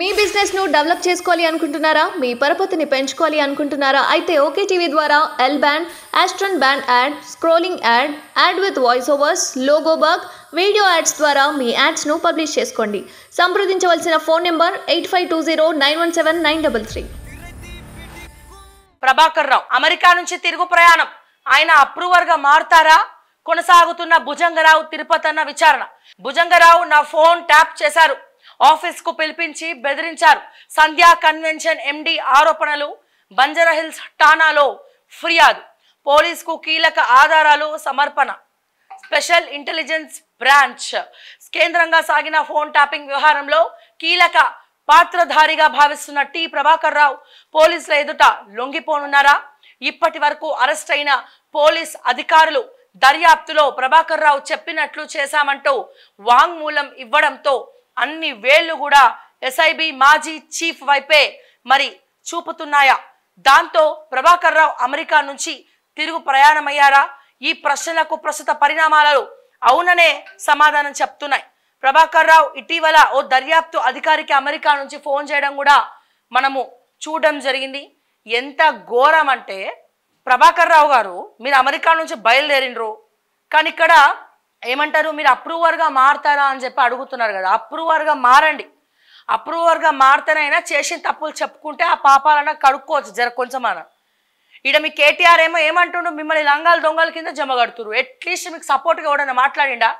మీ బిజినెస్ను డెవలప్ చేసుకోవాలి అనుకుంటున్నారా మీ పరపతిని పెంచుకోవాలి అనుకుంటున్నారా అయితే ఓకే టీవీ ద్వారా ఎల్ బ్యాండ్ యాస్ట్రన్ band ad scrolling ad ad with voice overs logo video ads ద్వారా మీ యాడ్స్ను పబ్లిష్ చేసుకోండి సంప్రదించవలసిన phone number eight five two zero nine one seven nine double three Prabhakar Rao America నుంచి తిరుగు ప్రయాణం ఆయన గా మారుతారా కొనసాగుతున్న భుజంగరావు తిరుపతి అన్న విచారణ భుజంగరావు నా ఫోన్ ట్యాప్ చేశారు ఆఫీస్ కు పిలిపించి బెదిరించారు సంధ్యా కన్వెన్షన్ ఎండి ఆరోపణలు బంజరహిల్స్ ఠానాలో ఫిర్యాదు పోలీసుకు కీలక ఆధారాలు సమర్పణ స్పెషల్ ఇంటెలిజెన్స్ బ్రాంచ్ కేంద్రంగా సాగిన ఫోన్ ట్యాపింగ్ వ్యవహారంలో కీలక పాత్రధారిగా భావిస్తున్న టి ప్రభాకర్ రావు పోలీసుల ఎదుట లొంగిపోనున్నారా ఇప్పటి వరకు అరెస్ట్ అయిన పోలీస్ అధికారులు దర్యాప్తులో ప్రభాకర్ రావు చెప్పినట్లు చేశామంటూ వాంగ్మూలం ఇవ్వడంతో అన్ని వేళ్లు కూడా ఎస్ఐబి మాజీ చీఫ్ వైపే మరి చూపుతున్నాయా దాంతో ప్రభాకర్ రావు అమెరికా నుంచి తిరుగు ప్రయాణమయ్యారా ఈ ప్రశ్నలకు ప్రస్తుత పరిణామాలలో అవుననే సమాధానం చెప్తున్నాయి ప్రభాకర్ రావు ఇటీవల ఓ దర్యాప్తు అధికారికి అమెరికా నుంచి ఫోన్ చేయడం కూడా మనము చూడడం జరిగింది ఎంత ఘోరం అంటే ప్రభాకర్ రావు గారు మీరు అమెరికా నుంచి బయలుదేరిండ్రు కానీ ఇక్కడ ఏమంటారు మీరు అప్రూవర్గా మారుతారా అని చెప్పి అడుగుతున్నారు కదా అప్రూవర్గా మారండి అప్రూవర్గా మారితేనైనా చేసిన తప్పులు చెప్పుకుంటే ఆ పాపాలన్నా కడుక్కోవచ్చు జర కొంచెం అన్న ఇడ మీ కేటీఆర్ ఏమో ఏమంటుండ్రు మిమ్మల్ని లంగాలు దొంగల కింద జమ కడుతురు అట్లీస్ట్ మీకు సపోర్ట్గా ఎవడన్నా మాట్లాడిండా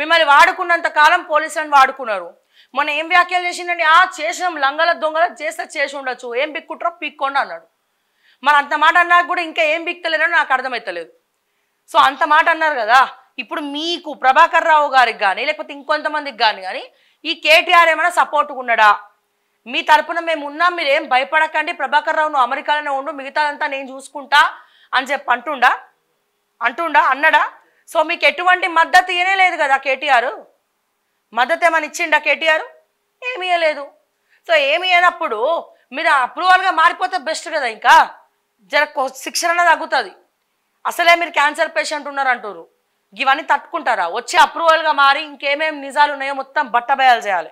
మిమ్మల్ని వాడుకున్నంత కాలం పోలీసులను వాడుకున్నారు మొన్న ఏం వ్యాఖ్యలు చేసిండండి ఆ చేసిన లంగల దొంగల చేస్తే చేసి ఉండొచ్చు ఏం బిక్కుట్రో పీక్కోండి అన్నాడు మరి అంత మాట అన్నా కూడా ఇంకా ఏం బిక్కలేనో నాకు అర్థమవుతలేదు సో అంత మాట అన్నారు కదా ఇప్పుడు మీకు ప్రభాకర్ రావు గారికి కానీ లేకపోతే ఇంకొంతమందికి కానీ కానీ ఈ కేటీఆర్ ఏమైనా సపోర్ట్గా ఉన్నాడా మీ తరపున మేము ఉన్నాం మీరేం భయపడకండి ప్రభాకర్ రావు నువ్వు అమెరికాలోనే ఉండు మిగతాదంతా నేను చూసుకుంటా అని చెప్పి అంటుండా అంటుండా అన్నడా సో మీకు ఎటువంటి మద్దతు లేదు కదా కేటీఆర్ మద్దతు ఏమైనా ఇచ్చిండా కేటీఆర్ ఏమీ ఇవ్వలేదు సో ఏమి అయినప్పుడు మీరు అప్రూవల్గా మారిపోతే బెస్ట్ కదా ఇంకా జర శిక్షణ తగ్గుతుంది అసలే మీరు క్యాన్సర్ పేషెంట్ ఉన్నారంటారు ఇవన్నీ తట్టుకుంటారా వచ్చే అప్రూవల్గా మారి ఇంకేమేమి నిజాలు ఉన్నాయో మొత్తం బట్టబయాలు చేయాలి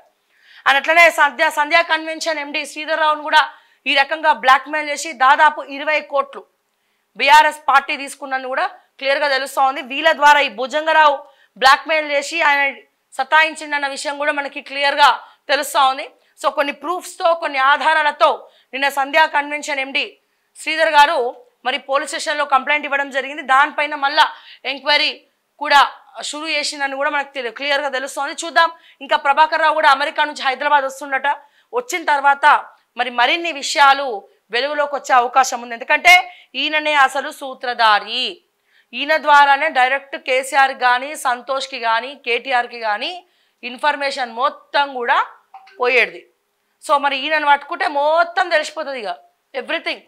అని అట్లనే సంధ్యా సంధ్యా కన్వెన్షన్ ఎండి శ్రీధర్రావును కూడా ఈ రకంగా బ్లాక్మెయిల్ చేసి దాదాపు ఇరవై కోట్లు బీఆర్ఎస్ పార్టీ తీసుకున్నది కూడా క్లియర్గా తెలుస్తూ ఉంది వీళ్ళ ద్వారా ఈ భుజంగరావు బ్లాక్మెయిల్ చేసి ఆయన సతాయించిందన్న విషయం కూడా మనకి క్లియర్గా తెలుస్తూ ఉంది సో కొన్ని ప్రూఫ్స్తో కొన్ని ఆధారాలతో నిన్న సంధ్యా కన్వెన్షన్ ఎండి శ్రీధర్ గారు మరి పోలీస్ స్టేషన్లో కంప్లైంట్ ఇవ్వడం జరిగింది దానిపైన మళ్ళా ఎంక్వైరీ కూడా షురు చేసిందని కూడా మనకు తెలియదు క్లియర్గా అని చూద్దాం ఇంకా ప్రభాకర్ రావు కూడా అమెరికా నుంచి హైదరాబాద్ వస్తుండట వచ్చిన తర్వాత మరి మరిన్ని విషయాలు వెలుగులోకి వచ్చే అవకాశం ఉంది ఎందుకంటే ఈయననే అసలు సూత్రధారి ఈయన ద్వారానే డైరెక్ట్ కేసీఆర్ కానీ సంతోష్కి కానీ కేటీఆర్కి కానీ ఇన్ఫర్మేషన్ మొత్తం కూడా పోయేది సో మరి ఈయనను పట్టుకుంటే మొత్తం తెలిసిపోతుంది ఇక ఎవ్రీథింగ్